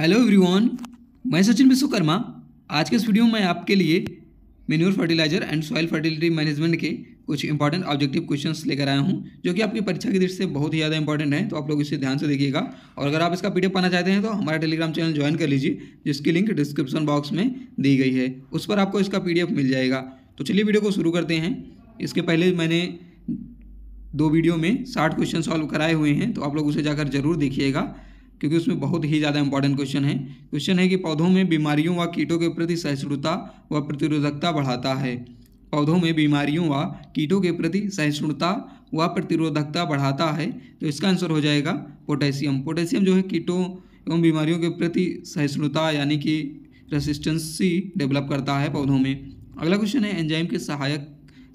hello everyone मैं सचिन विश्वकर्मा आज के इस वीडियो में आपके लिए manure fertilizer and soil fertility management के कुछ इंपॉर्टेंट ऑब्जेक्टिव क्वेश्चंस लेकर आया हूं जो कि आपकी परीक्षा की दृष्टि से बहुत ही ज़्यादा इंपॉर्टेंट है तो आप लोग इसे ध्यान से देखिएगा और अगर आप इसका पीडीएफ पाना चाहते हैं तो हमारा टेलीग्राम चैनल ज्वाइन कर लीजिए जिसकी लिंक डिस्क्रिप्शन बॉक्स में दी गई है उस पर आपको इसका पी मिल जाएगा तो चलिए वीडियो को शुरू करते हैं इसके पहले मैंने दो वीडियो में साठ क्वेश्चन सॉल्व कराए हुए हैं तो आप लोग उसे जाकर जरूर देखिएगा क्योंकि उसमें बहुत ही ज़्यादा इंपॉर्टेंट क्वेश्चन है क्वेश्चन है कि पौधों में बीमारियों व कीटों के प्रति सहिष्णुता व प्रतिरोधकता बढ़ाता है पौधों में बीमारियों व कीटों के प्रति सहिष्णुता व प्रतिरोधकता बढ़ाता है तो इसका आंसर हो जाएगा पोटेशियम पोटेशियम जो है कीटों एवं बीमारियों के प्रति सहिष्णुता यानी कि रेसिस्टेंसी डेवलप करता है पौधों में अगला क्वेश्चन है एंजाइम के सहायक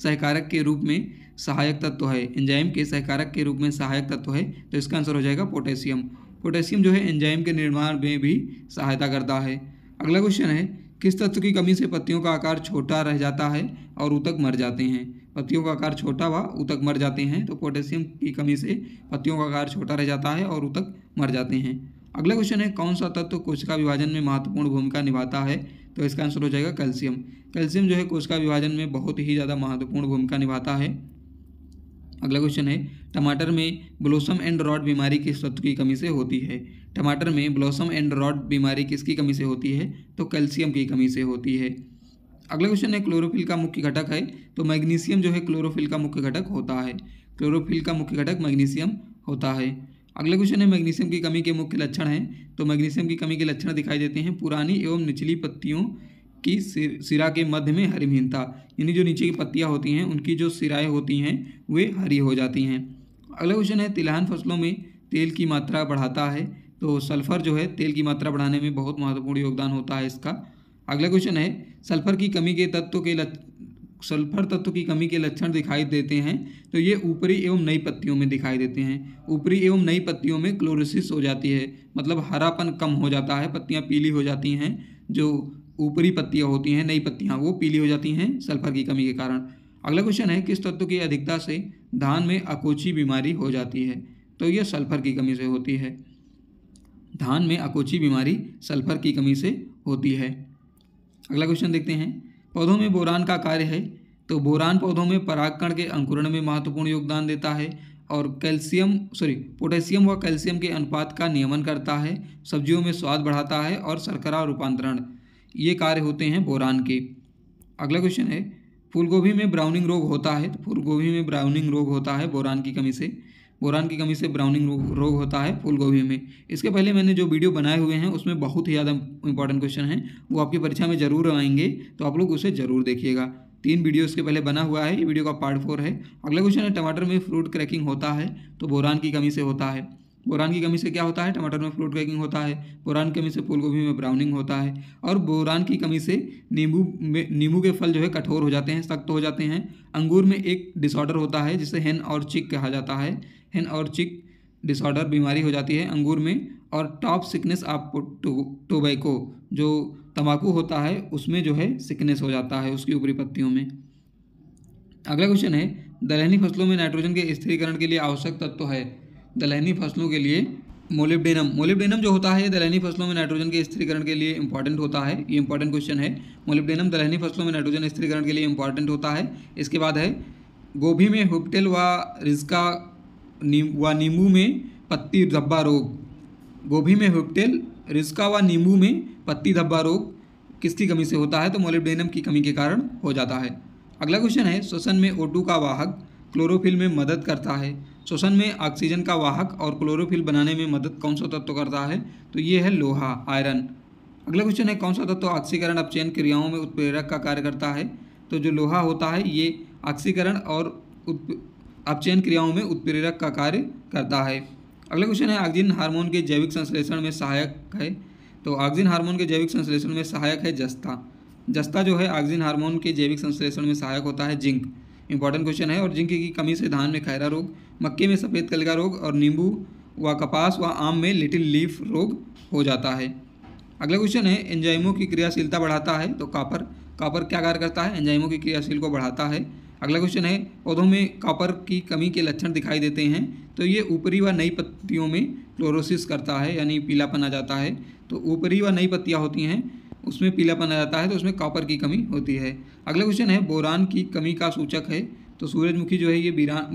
सहकारक के रूप में सहायक तत्व है एंजाइम के सहकारक के रूप में सहायक तत्व है तो इसका आंसर हो जाएगा पोटेशियम पोटेशियम जो है एंजाइम के निर्माण में भी सहायता करता है अगला क्वेश्चन है किस तत्व की कमी से पत्तियों का आकार छोटा रह जाता है और उतक मर जाते हैं पत्तियों का आकार छोटा व उतक मर जाते हैं तो पोटेशियम की कमी से पत्तियों का आकार छोटा रह जाता है और उतक मर जाते हैं अगला क्वेश्चन है कौन सा तत्व कोशिका विभाजन में महत्वपूर्ण भूमिका निभाता है तो इसका आंसर हो जाएगा कैल्शियम कैल्शियम जो है कोशिका विभाजन में बहुत ही ज़्यादा महत्वपूर्ण भूमिका निभाता है अगला क्वेश्चन है टमाटर में ब्लॉसम एंड रॉड बीमारी किस तत्व की कमी से होती है टमाटर में ब्लॉसम एंड रॉड बीमारी किसकी कमी से होती है तो कैल्शियम की कमी से होती है अगला क्वेश्चन है क्लोरोफिल का मुख्य घटक है तो मैग्नीशियम जो है क्लोरोफिल का मुख्य घटक होता है क्लोरोफिल का मुख्य घटक मैग्नीशियम होता है अगला क्वेश्चन है मैग्नीशियम की कमी के मुख्य लक्षण हैं तो मैग्नीशियम की कमी के लक्षण दिखाई देते हैं पुरानी एवं निचली पत्तियों की सिरा के मध्य में हरिमहीनता यानी जो नीचे की पत्तियाँ होती हैं उनकी जो सिराएँ होती हैं वे हरी हो जाती हैं अगला क्वेश्चन है तिलहन फसलों में तेल की मात्रा बढ़ाता है तो सल्फर जो है तेल की मात्रा बढ़ाने में बहुत महत्वपूर्ण योगदान होता है इसका अगला क्वेश्चन है सल्फर की कमी के तत्व के सल्फर तत्व की कमी के लक्षण दिखाई देते हैं तो ये ऊपरी एवं नई पत्तियों में दिखाई देते हैं ऊपरी एवं नई पत्तियों में क्लोरोसिस हो जाती है मतलब हरापन कम हो जाता है पत्तियाँ पीली हो जाती हैं जो ऊपरी पत्तियाँ होती हैं नई पत्तियाँ वो पीली हो जाती हैं सल्फर की कमी के कारण अगला क्वेश्चन है किस तत्व की अधिकता से धान में अकोची बीमारी हो जाती है तो यह सल्फर की कमी से होती है धान में अकोची बीमारी सल्फर की कमी से होती है अगला क्वेश्चन देखते हैं पौधों में बोरान का कार्य है तो बोरान पौधों में परागकण के अंकुरण में महत्वपूर्ण योगदान देता है और कैल्शियम सॉरी पोटेशियम व कैल्शियम के अनुपात का नियमन करता है सब्जियों में स्वाद बढ़ाता है और शर्करा रूपांतरण ये कार्य होते हैं बोरान के अगला क्वेश्चन है फूलगोभी में ब्राउनिंग रोग होता है तो फूलगोभी में ब्राउनिंग रोग होता है बोरान की कमी से बोरान की कमी से ब्राउनिंग रोग होता है फूलगोभी में इसके पहले मैंने जो वीडियो बनाए हुए हैं उसमें बहुत ही ज़्यादा इंपॉर्टेंट क्वेश्चन है वो आपकी परीक्षा में ज़रूर आएंगे तो आप लोग उसे ज़रूर देखिएगा तीन वीडियो इसके पहले बना हुआ है ये वीडियो का पार्ट फोर है अगला क्वेश्चन है टमाटर में फ्रूट क्रैकिंग होता है तो बोरान की कमी से होता है बोरान की कमी से क्या होता है टमाटर में फ्रूट क्रैकिंग होता है बोरान की कमी से फूल गोभी में ब्राउनिंग होता है और बोरान की कमी से नींबू में नींबू के फल जो है कठोर हो जाते हैं सख्त हो जाते हैं अंगूर में एक डिसऑर्डर होता है जिसे हेन और चिक कहा जाता है हेन और चिक डिसऑर्डर बीमारी हो जाती है अंगूर में और टॉप सिकनेस आप टोबैको जो तम्बाकू होता है उसमें जो है सिकनेस हो जाता है उसकी ऊपरी पत्तियों में अगला क्वेश्चन है दलहनी फसलों में नाइट्रोजन के स्थिरीकरण के लिए आवश्यक तत्व तो है दलहनी फसलों के लिए मोलिब्डेनम मोलिब्डेनम जो होता है दलहनी फसलों में नाइट्रोजन के स्थिरीकरण के लिए इंपॉर्टेंट होता है ये इंपॉर्टेंट क्वेश्चन है मोलिब्डेनम दलहनी फसलों में नाइट्रोजन स्थिरीकरण के लिए इंपॉर्टेंट होता है इसके बाद है गोभी में हुपटेल व रिजका व नींबू में पत्ती धब्बा रोग गोभी में हुपटेल रिजका व नींबू में पत्ती धब्बा रोग किसकी कमी से होता है तो मोलिब्डेनम की कमी के कारण हो जाता है अगला क्वेश्चन है श्वसन में ओटू का वाहक क्लोरोफिल में मदद करता है श्वसन में ऑक्सीजन का वाहक और क्लोरोफिल बनाने में मदद कौन सा तत्व करता है तो ये है लोहा आयरन अगला क्वेश्चन है कौन सा तत्व ऑक्सीकरण अपचयन क्रियाओं में उत्प्रेरक का कार्य करता है तो जो लोहा होता है ये ऑक्सीकरण और अपचयन क्रियाओं में उत्प्रेरक का कार्य करता है अगला क्वेश्चन है ऑक्सीजन हार्मोन के जैविक संश्लेषण में सहायक है तो ऑक्सीजन हार्मोन के जैविक संश्लेषण में सहायक है जस्ता जस्ता जो है ऑक्सीजन हार्मोन के जैविक संश्लेषण में सहायक होता है जिंक इंपॉर्टेंट क्वेश्चन है और जिंक की कमी से धान में खैरा रोग मक्के में सफ़ेद कल का रोग और नींबू व कपास व आम में लिटिल लीफ रोग हो जाता है अगला क्वेश्चन है एंजाइमों की क्रियाशीलता बढ़ाता है तो कापर कापर क्या कार्य करता है एंजाइमों की क्रियाशील को बढ़ाता है अगला क्वेश्चन है पौधों में कापर की कमी के लक्षण दिखाई देते हैं तो ये ऊपरी व नई पत्तियों में क्लोरोसिस करता है यानी पीलापन आ जाता है तो ऊपरी व नई पत्तियाँ होती हैं उसमें पीलापन आ जाता है तो उसमें कॉपर की कमी होती है अगला क्वेश्चन है बोरान की कमी का सूचक है तो सूरजमुखी जो है ये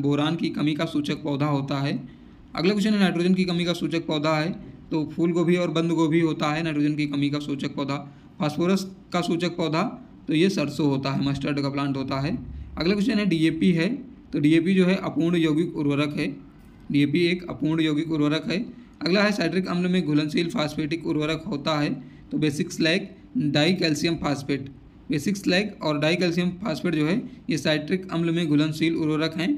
बोरान की कमी का सूचक पौधा होता है अगला क्वेश्चन है नाइट्रोजन की कमी का सूचक पौधा है तो फूल गोभी और बंद गोभी होता है नाइट्रोजन की कमी का सूचक पौधा फास्फोरस का सूचक पौधा तो ये सरसों होता है मस्टर्ड का प्लांट होता है अगला क्वेश्चन है डीएपी है तो डीएपी जो है अपूर्ण यौगिक उर्वरक है डीएपी एक अपूर्ण यौगिक उर्वरक है अगला है साइड्रिक अम्ल में घुलनशील फास्फेटिक उर्वरक होता है तो basic slag dicalcium phosphate basics slag और डाई कैल्शियम फास्फेट जो है ये साइट्रिक अम्ल में घुलनशील उर्वरक हैं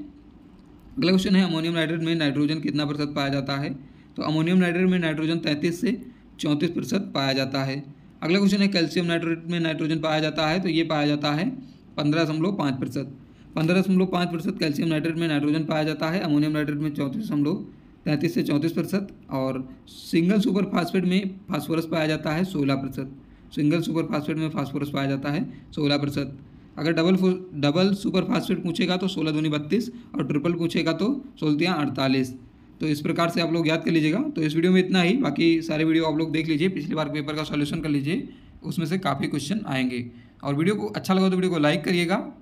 अगला क्वेश्चन है अमोनियम नाइट्रेट में नाइट्रोजन कितना प्रतिशत पाया जाता है तो अमोनियम नाइट्रेट में नाइट्रोजन तैंतीस से चौंतीस प्रतिशत पाया जाता है अगला क्वेश्चन है कैल्शियम नाइट्रेट में नाइट्रोजन पाया जाता है तो ये पाया जाता है पंद्रह दशमलव पाँच प्रतिशत पंद्रह दशमलव पाँच प्रतिशत कैल्शियम नाइट्रेट में नाइट्रोजन पाया जाता है अमोनियम नाइट्रेट में चौंतीस दशमलव तैंतीस से चौंतीस प्रतिशत और सिंगल सुपर फास्फेट में फास्फोरस पाया जाता है सोलह प्रतिशत सिंगल सुपर फास्फेट में फास्फोरस पाया जाता है सोलह प्रतिशत अगर डबल डबल सुपर फास्फेट पूछेगा तो सोलह धोनी बत्तीस और ट्रिपल पूछेगा तो सोलतियाँ अड़तालीस तो इस प्रकार से आप लोग याद कर लीजिएगा तो इस वीडियो में इतना ही बाकी सारे वीडियो आप लोग देख लीजिए पिछली बार पेपर का सॉल्यूशन कर लीजिए उसमें से काफ़ी क्वेश्चन आएंगे और वीडियो को अच्छा लगा तो वीडियो को लाइक करिएगा